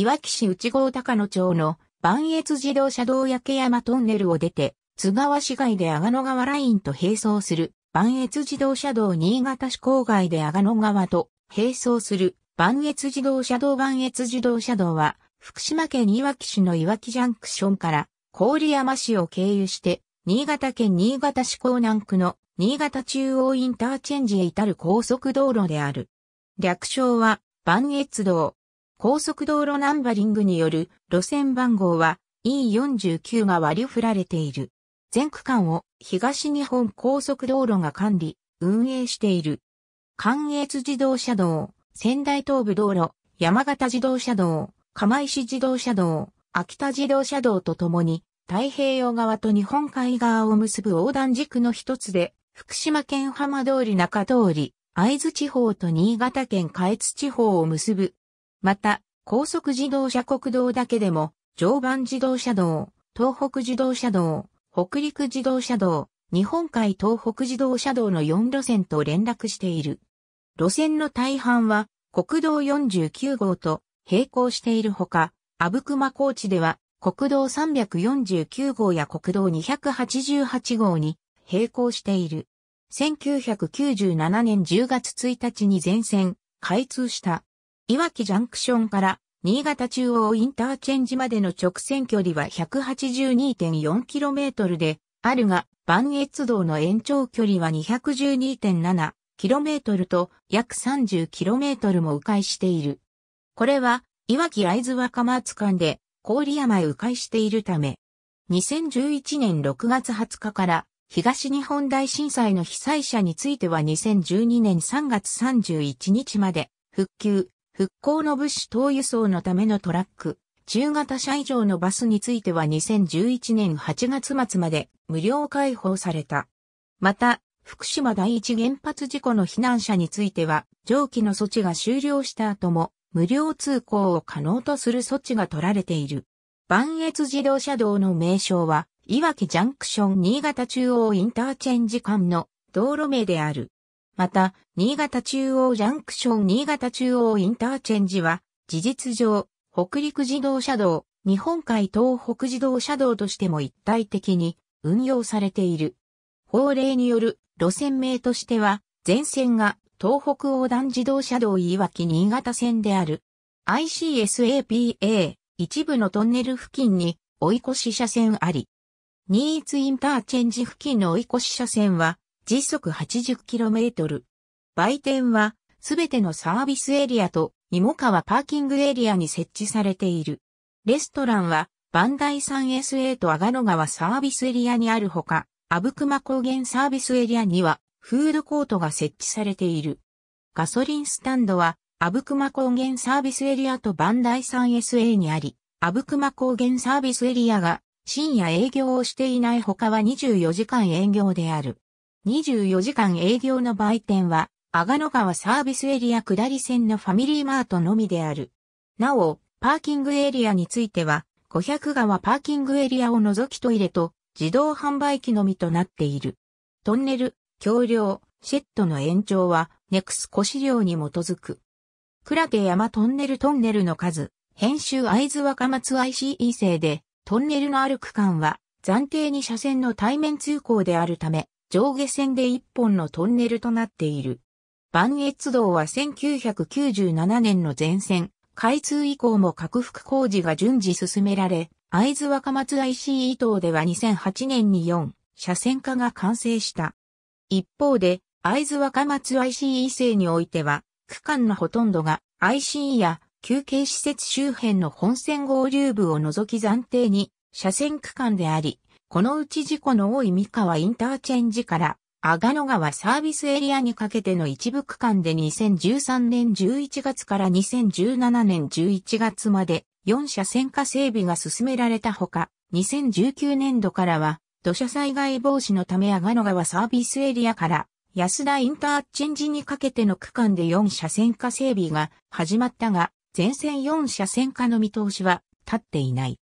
いわき市内郷高野町の磐越自動車道焼山トンネルを出て、津川市街で阿賀野川ラインと並走する磐越自動車道新潟市郊外で阿賀野川と並走する磐越自動車道磐越自動車道は、福島県いわき市のいわきジャンクションから郡山市を経由して、新潟県新潟市港南区の新潟中央インターチェンジへ至る高速道路である。略称は、磐越道。高速道路ナンバリングによる路線番号は E49 が割り振られている。全区間を東日本高速道路が管理、運営している。関越自動車道、仙台東部道路、山形自動車道、釜石自動車道、秋田自動車道とともに、太平洋側と日本海側を結ぶ横断軸の一つで、福島県浜通り中通り、会津地方と新潟県下越地方を結ぶまた、高速自動車国道だけでも、常磐自動車道、東北自動車道、北陸自動車道、日本海東北自動車道の4路線と連絡している。路線の大半は国道49号と並行しているほか、阿武隈高地では国道349号や国道288号に並行している。1997年10月1日に全線開通した。いわきジャンクションから新潟中央インターチェンジまでの直線距離は 182.4km であるが、磐越道の延長距離は 212.7km と約 30km も迂回している。これは、いわき会津若松間で郡山へ迂回しているため、2011年6月20日から東日本大震災の被災者については2012年3月31日まで復旧、復興の物資投輸送のためのトラック、中型車以上のバスについては2011年8月末まで無料開放された。また、福島第一原発事故の避難者については、上記の措置が終了した後も、無料通行を可能とする措置が取られている。万越自動車道の名称は、いわきジャンクション新潟中央インターチェンジ間の道路名である。また、新潟中央ジャンクション新潟中央インターチェンジは、事実上、北陸自動車道、日本海東北自動車道としても一体的に運用されている。法令による路線名としては、全線が東北横断自動車道いわき新潟線である。ICSAPA 一部のトンネル付近に追い越し車線あり。新津インターチェンジ付近の追い越し車線は時速 80km。売店は、すべてのサービスエリアと、芋川パーキングエリアに設置されている。レストランは、バンダイ 3SA と阿賀野川サービスエリアにあるほか、阿武隈高原サービスエリアには、フードコートが設置されている。ガソリンスタンドは、阿武隈高原サービスエリアとバンダイ 3SA にあり、阿武隈高原サービスエリアが深夜営業をしていない他は24時間営業である。24時間営業の売店は、阿賀野川サービスエリア下り線のファミリーマートのみである。なお、パーキングエリアについては、五百川パーキングエリアを除きトイレと自動販売機のみとなっている。トンネル、橋梁、シェットの延長は、ネクスコ資料に基づく。倉手山トンネルトンネルの数、編集会津若松 ICE 制で、トンネルのある区間は、暫定に車線の対面通行であるため、上下線で一本のトンネルとなっている。万越道は1997年の前線、開通以降も拡幅工事が順次進められ、会津若松 IC 伊東では2008年に4、車線化が完成した。一方で、会津若松 IC 伊勢においては、区間のほとんどが IC や休憩施設周辺の本線合流部を除き暫定に車線区間であり、このうち事故の多い三河インターチェンジから、阿賀野川サービスエリアにかけての一部区間で2013年11月から2017年11月まで4車線化整備が進められたほか、2019年度からは土砂災害防止のため阿賀野川サービスエリアから安田インターチェンジにかけての区間で4車線化整備が始まったが、全線4車線化の見通しは立っていない。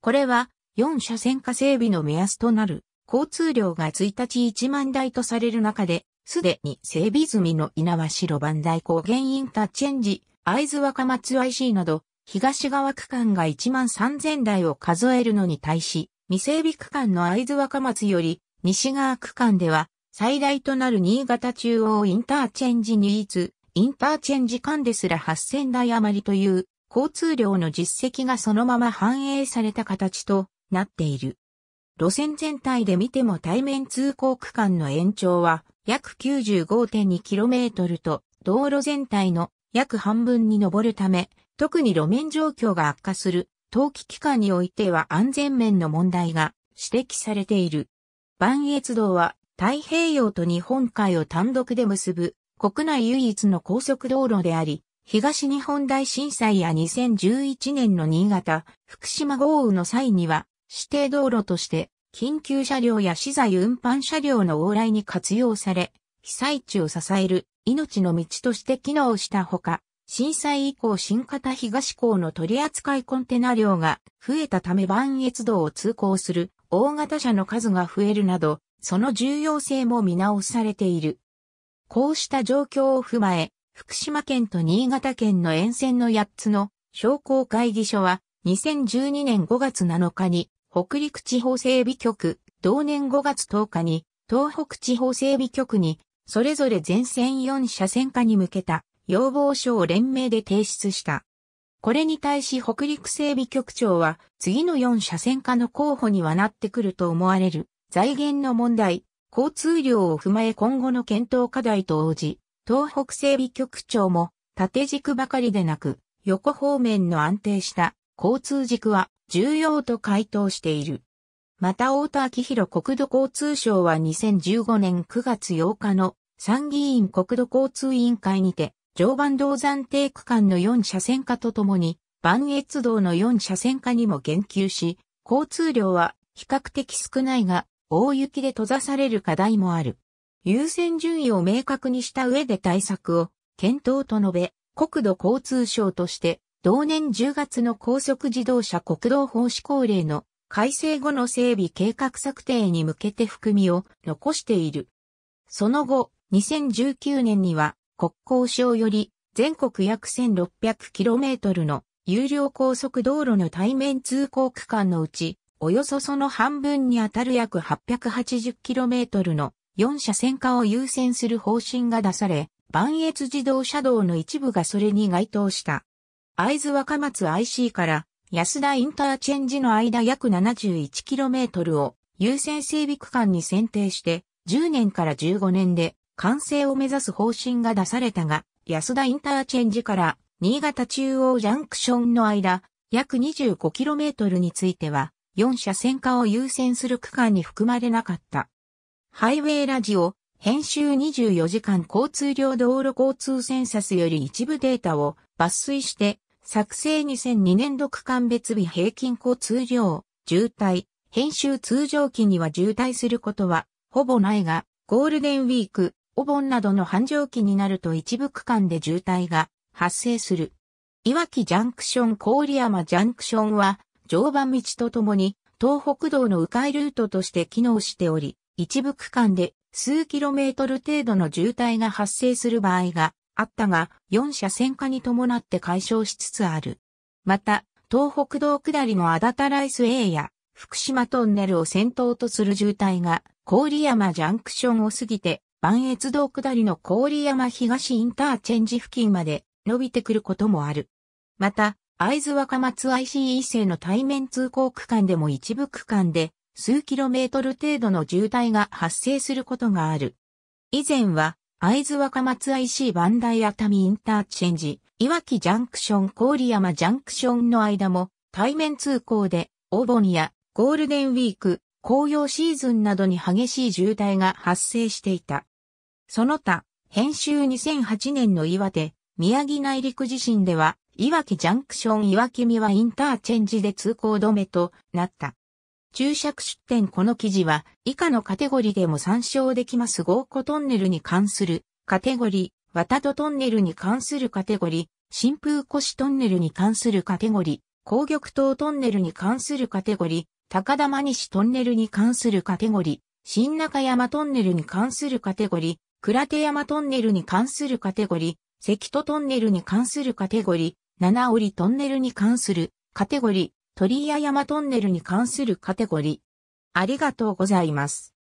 これは4車線化整備の目安となる交通量が1日1万台とされる中で、すでに整備済みの稲苗代万代高原インターチェンジ、会津若松 IC など、東側区間が1万3000台を数えるのに対し、未整備区間の会津若松より、西側区間では、最大となる新潟中央インターチェンジニいつ、インターチェンジ間ですら8000台余りという、交通量の実績がそのまま反映された形となっている。路線全体で見ても対面通行区間の延長は約 95.2km と道路全体の約半分に上るため、特に路面状況が悪化する冬季期間においては安全面の問題が指摘されている。万越道は太平洋と日本海を単独で結ぶ国内唯一の高速道路であり、東日本大震災や2011年の新潟、福島豪雨の際には指定道路として、緊急車両や資材運搬車両の往来に活用され、被災地を支える命の道として機能したほか、震災以降新型東港の取扱いコンテナ量が増えたため磐越道を通行する大型車の数が増えるなど、その重要性も見直されている。こうした状況を踏まえ、福島県と新潟県の沿線の8つの商工会議所は2012年5月7日に北陸地方整備局、同年5月10日に、東北地方整備局に、それぞれ全線4車線化に向けた要望書を連名で提出した。これに対し北陸整備局長は次の4車線化の候補にはなってくると思われる財源の問題、交通量を踏まえ今後の検討課題と応じ、東北整備局長も縦軸ばかりでなく横方面の安定した交通軸は重要と回答している。また太田明宏国土交通省は2015年9月8日の参議院国土交通委員会にて、常磐道山低区間の4車線化とともに、磐越道の4車線化にも言及し、交通量は比較的少ないが、大雪で閉ざされる課題もある。優先順位を明確にした上で対策を検討と述べ、国土交通省として同年10月の高速自動車国道法施行令の改正後の整備計画策定に向けて含みを残している。その後、2019年には国交省より全国約 1600km の有料高速道路の対面通行区間のうち、およそその半分にあたる約 880km の4車線化を優先する方針が出され、万越自動車道の一部がそれに該当した。会津若松 IC から安田インターチェンジの間約 71km を優先整備区間に選定して10年から15年で完成を目指す方針が出されたが、安田インターチェンジから新潟中央ジャンクションの間約 25km については4車線化を優先する区間に含まれなかった。ハイウェイラジオ、編集24時間交通量道路交通センサスより一部データを抜粋して作成2002年度区間別日平均交通量、渋滞、編集通常期には渋滞することは、ほぼないが、ゴールデンウィーク、お盆などの繁盛期になると一部区間で渋滞が発生する。いわきジャンクション郡山ジャンクションは、常磐道とともに、東北道の迂回ルートとして機能しており、一部区間で数キロメートル程度の渋滞が発生する場合があったが、4車線化に伴って解消しつつある。また、東北道下りのアダタライス A や、福島トンネルを先頭とする渋滞が、郡山ジャンクションを過ぎて、万越道下りの郡山東インターチェンジ付近まで伸びてくることもある。また、会津若松 ICE 製の対面通行区間でも一部区間で数キロメートル程度の渋滞が発生することがある。以前は会津若松 IC 磐梯熱海インターチェンジ、いわきジャンクション郡山ジャンクションの間も対面通行でお盆やゴールデンウィーク、紅葉シーズンなどに激しい渋滞が発生していた。その他、編集2008年の岩手、宮城内陸地震では、いわきジャンクション岩木美和はインターチェンジで通行止めとなった。注釈出典この記事は以下のカテゴリでも参照できます合庫トンネルに関するカテゴリ、渡戸トンネルに関するカテゴリ、新風越トンネルに関するカテゴリ、高玉島トンネルに関するカテゴリ、高玉西トンネルに関するカテゴリ、新中山トンネルに関するカテゴリ、倉手山トンネルに関するカテゴリ、関戸トンネルに関するカテゴリ、七折トンネルに関するカテゴリ、鳥居山トンネルに関するカテゴリー。ありがとうございます。